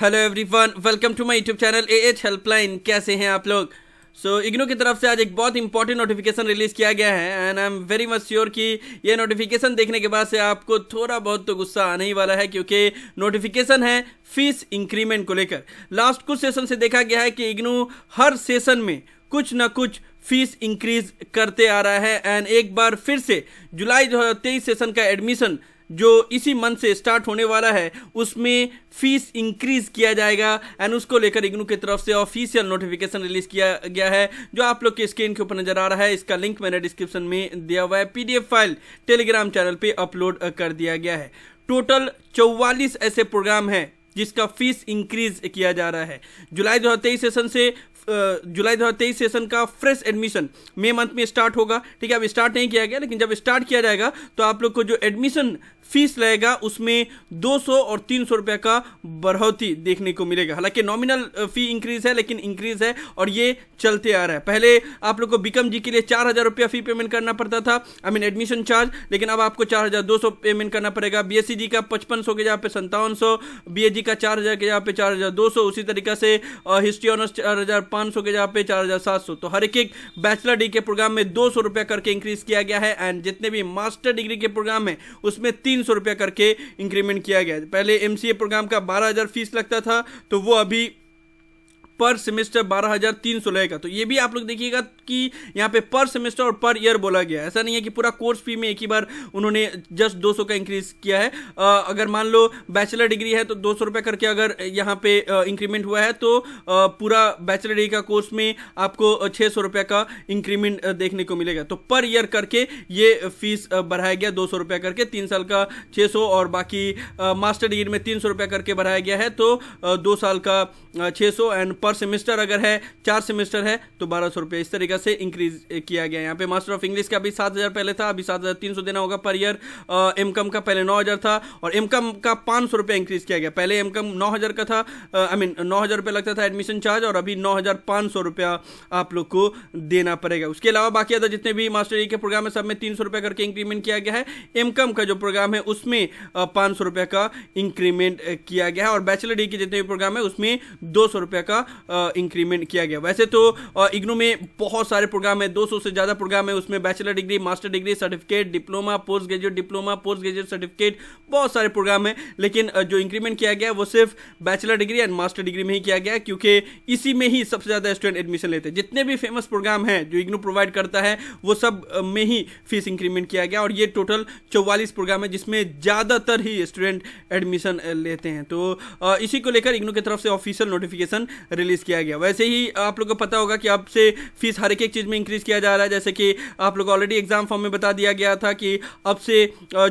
hello everyone welcome to my YouTube channel A H helpline कैसे हैं आप लोग सो so, इग्नो की तरफ से आज एक बहुत इंपॉर्टेंट नोटिफिकेशन रिलीज किया गया है and I am very much sure कि ये नोटिफिकेशन देखने के बाद से आपको थोड़ा बहुत तो गुस्सा आने ही वाला है क्योंकि नोटिफिकेशन है फीस इंक्रीमेंट को लेकर लास्ट कुछ सेशन से देखा गया है कि इग्नो हर सेशन में कुछ ना कुछ फीस इंक्रीज करते आ रहा है एंड एक बार फिर से जुलाई दो सेशन का एडमिशन जो इसी मंथ से स्टार्ट होने वाला है उसमें फीस इंक्रीज किया जाएगा एंड उसको लेकर इग्नू की तरफ से ऑफिशियल नोटिफिकेशन रिलीज किया गया है जो आप लोग के स्क्रीन के ऊपर नजर आ रहा है इसका लिंक मैंने डिस्क्रिप्शन में दिया हुआ है पीडीएफ फाइल टेलीग्राम चैनल पे अपलोड कर दिया गया है टोटल चौवालीस ऐसे प्रोग्राम हैं जिसका फीस इंक्रीज किया जा रहा है जुलाई दो सेशन से जुलाई दो सेशन का फ्रेश एडमिशन मई मंथ में स्टार्ट होगा ठीक है अब स्टार्ट नहीं किया गया लेकिन जब स्टार्ट किया जाएगा तो आप लोग को जो एडमिशन फीस लगेगा उसमें 200 और 300 रुपया का बढ़ोतरी देखने को मिलेगा हालांकि नॉमिनल फी इंक्रीज है लेकिन इंक्रीज है और ये चलते आ रहा है पहले आप लोग को बीकम जी के लिए चार हज़ार रुपया फी पेमेंट करना पड़ता था आई मीन एडमिशन चार्ज लेकिन अब आपको चार हज़ार दो सौ पेमेंट करना पड़ेगा बी एस सी जी का पचपन सौ के जहाँ पे संतावन सौ बी एस जी का चार हज़ार के जहाँ पे चार हज़ार दो सौ उसी तरीके से हिस्ट्री ऑनर्स चार हज़ार पाँच सौ के जहाँ पे चार हज़ार सात सौ तो हर एक बैचलर डिग्री के प्रोग्राम में दो सौ रुपया करके इंक्रीज किया गया है एंड जितने भी मास्टर डिग्री के प्रोग्राम है उसमें तीन सौ रुपया करके इंक्रीमेंट किया गया है पहले एम प्रोग्राम का बारह हज़ार फीस लगता था तो वो अभी पर सेमेस्टर बारह हज़ार तीन सौ लगेगा तो ये भी आप लोग देखिएगा कि यहाँ पे पर सेमेस्टर और पर ईयर बोला गया है ऐसा नहीं है कि पूरा कोर्स फी में एक ही बार उन्होंने जस्ट दो सौ का इंक्रीज किया है आ, अगर मान लो बैचलर डिग्री है तो दो सौ रुपये करके अगर यहाँ पे इंक्रीमेंट हुआ है तो आ, पूरा बैचलर डिग्री का कोर्स में आपको छः सौ रुपये का इंक्रीमेंट देखने को मिलेगा तो पर ईयर करके ये फीस बढ़ाया गया दो सौ रुपये करके तीन साल का छः सौ और बाकी मास्टर डिग्री में तीन सौ रुपये करके बढ़ाया गया है तो दो साल का छः सौ एंड पर सेमेस्टर अगर है चार सेमेस्टर है तो बारह सौ रुपये इस तरीके से इंक्रीज किया गया यहाँ पे मास्टर ऑफ इंग्लिश का भी सात हज़ार पहले था अभी सात हज़ार तीन सौ देना होगा पर ईयर एम कम का पहले नौ हज़ार था और एम कम का पाँच सौ रुपये इंक्रीज़ किया गया पहले एम कम नौ हज़ार का था आई मीन नौ हज़ार रुपये लगता था एडमिशन चार्ज और अभी नौ हज़ार पाँच सौ रुपया आप लोग को देना पड़ेगा उसके अलावा बाकी अदर जितने भी मास्टर e के प्रोग्राम है सब में तीन सौ रुपये करके इंक्रीमेंट किया गया है एम कम का जो प्रोग्राम है उसमें पाँच सौ रुपये का इंक्रीमेंट किया गया है और बैचलर डी के जितने भी प्रोग्राम है उसमें दो सौ रुपये का इंक्रीमेंट किया गया वैसे तो इग्नू में बहुत सारे प्रोग्राम है 200 से ज़्यादा प्रोग्राम है उसमें bachelor degree master degree certificate diploma post graduate diploma post graduate certificate बहुत सारे प्रोग्राम है लेकिन जो इंक्रीमेंट किया गया वो सिर्फ bachelor degree and master degree में ही किया गया क्योंकि इसी में ही सबसे ज़्यादा स्टूडेंट एडमिशन लेते हैं जितने भी फेमस प्रोग्राम है जो इग्नू प्रोवाइड करता है वो सब में ही फीस इंक्रीमेंट किया गया और ये टोटल चौवालीस प्रोग्राम है जिसमें ज़्यादातर ही स्टूडेंट एडमिशन लेते हैं तो इसी को लेकर इग्नू की तरफ से ऑफिशियल नोटिफिकेशन रिलीज़ किया गया वैसे ही आप लोग को पता होगा कि अब से फीस हर एक चीज़ में इंक्रीज़ किया जा रहा है जैसे कि आप लोग ऑलरेडी एग्ज़ाम फॉर्म में बता दिया गया था कि अब से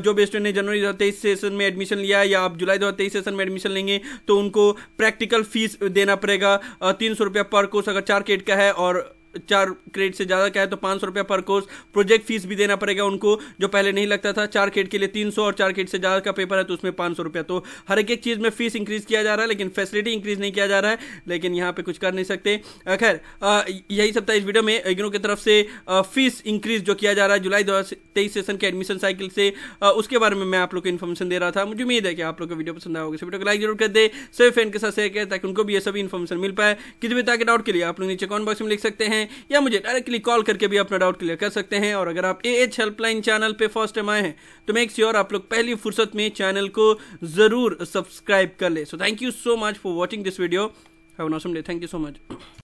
जो बेस्टों ने जनवरी दो सेशन में एडमिशन लिया या आप जुलाई दो सेशन में एडमिशन लेंगे तो उनको प्रैक्टिकल फीस देना पड़ेगा तीन सौ रुपया पर कोर्स अगर चार केट का है और चार क्रेड से ज़्यादा क्या है तो पाँच सौ रुपया पर कोर्स प्रोजेक्ट फीस भी देना पड़ेगा उनको जो पहले नहीं लगता था चार क्रेड के लिए तीन सौ और चार क्रेड से ज़्यादा का पेपर है तो उसमें पाँच सौ रुपया तो हर एक एक चीज़ में फीस इंक्रीज़ किया जा रहा है लेकिन फैसिलिटी इंक्रीज़ नहीं किया जा रहा है लेकिन यहाँ पर कुछ कर नहीं सकते खैर यही सब था इस वीडियो में इग्नो की तरफ से फीस इंक्रीज़ जो किया जा रहा है जुलाई दो सेशन के एडमिशन साइकिल से उसके बारे में मैं आप लोग को इन्फॉर्मेशन दे रहा था मुझे उम्मीद है कि आप लोग को वीडियो पसंद आओगे वीडियो को लाइक जरूर कर दे सभी फ्रेंड के साथ शेयर करें ताकि उनको भी ये सभी इन्फॉर्मेशन मिल पाए किसी भी ताकि डाउट के लिए आप लोग नीचे कॉमेंट बॉक्स में लिख सकते हैं हैं या मुझे डायरेक्टली कॉल करके भी अपना डाउट क्लियर कर सकते हैं और अगर आप ए एच हेल्पलाइन चैनल पर फर्स्ट टाइम आए हैं तो मेक श्योर आप लोग पहली फुर्सत में चैनल को ज़रूर सब्सक्राइब कर ले so thank you so much for watching this video have day thank you so much